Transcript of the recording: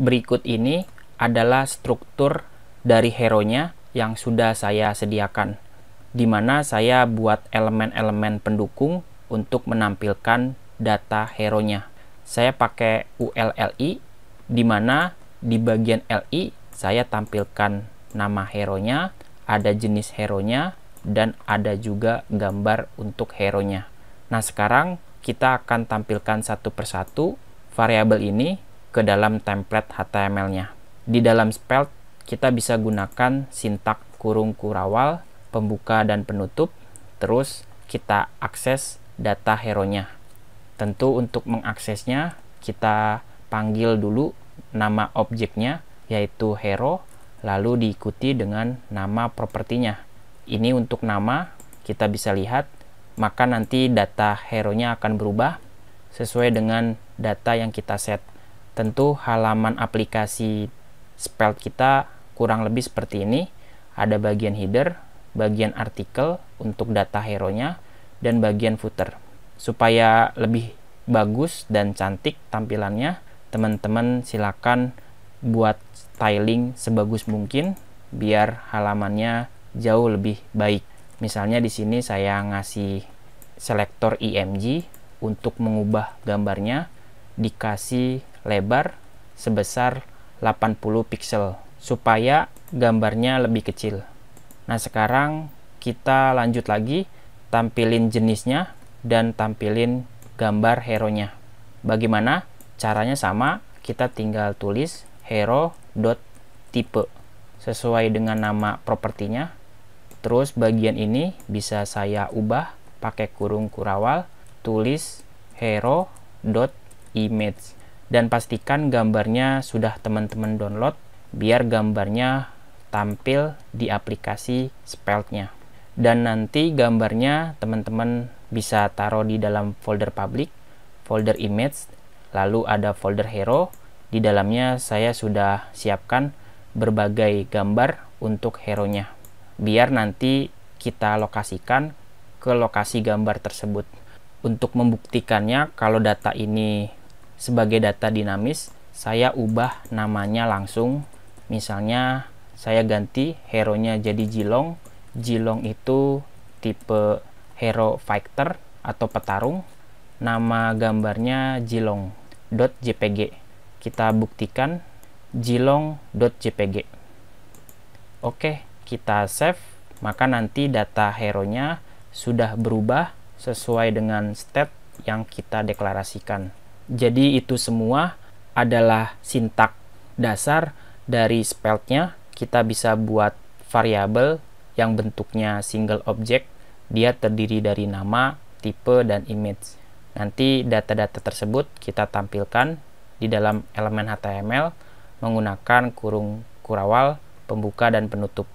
berikut ini adalah struktur dari hero-nya yang sudah saya sediakan, di mana saya buat elemen-elemen pendukung untuk menampilkan data hero-nya. Saya pakai ULLI, di mana di bagian LI saya tampilkan nama hero-nya, ada jenis hero-nya, dan ada juga gambar untuk hero-nya. Nah, sekarang kita akan tampilkan satu persatu variabel ini ke dalam template HTML-nya. Di dalam spell kita bisa gunakan sintak kurung kurawal, pembuka dan penutup, terus kita akses data hero-nya. Tentu untuk mengaksesnya, kita panggil dulu nama objeknya, yaitu hero, lalu diikuti dengan nama propertinya. Ini untuk nama, kita bisa lihat, maka nanti data hero-nya akan berubah sesuai dengan data yang kita set tentu halaman aplikasi spell kita kurang lebih seperti ini. Ada bagian header, bagian artikel untuk data hero-nya, dan bagian footer. Supaya lebih bagus dan cantik tampilannya, teman-teman silakan buat styling sebagus mungkin biar halamannya jauh lebih baik. Misalnya di sini saya ngasih selektor IMG untuk mengubah gambarnya dikasih lebar sebesar 80 pixel supaya gambarnya lebih kecil. Nah, sekarang kita lanjut lagi tampilin jenisnya dan tampilin gambar hero-nya. Bagaimana? Caranya sama, kita tinggal tulis hero.tipe sesuai dengan nama propertinya. Terus bagian ini bisa saya ubah pakai kurung kurawal, tulis hero.image dan pastikan gambarnya sudah teman-teman download biar gambarnya tampil di aplikasi Speltnya. Dan nanti gambarnya teman-teman bisa taruh di dalam folder public, folder image, lalu ada folder hero. Di dalamnya saya sudah siapkan berbagai gambar untuk hero-nya. Biar nanti kita lokasikan ke lokasi gambar tersebut. Untuk membuktikannya kalau data ini sebagai data dinamis saya ubah namanya langsung misalnya saya ganti hero-nya jadi Jilong Jilong itu tipe hero fighter atau petarung nama gambarnya jilong.jpg kita buktikan jilong.jpg oke kita save maka nanti data hero-nya sudah berubah sesuai dengan step yang kita deklarasikan jadi itu semua adalah sintak dasar dari spellnya. Kita bisa buat variabel yang bentuknya single object. Dia terdiri dari nama, tipe, dan image. Nanti data-data tersebut kita tampilkan di dalam elemen HTML menggunakan kurung kurawal, pembuka, dan penutup.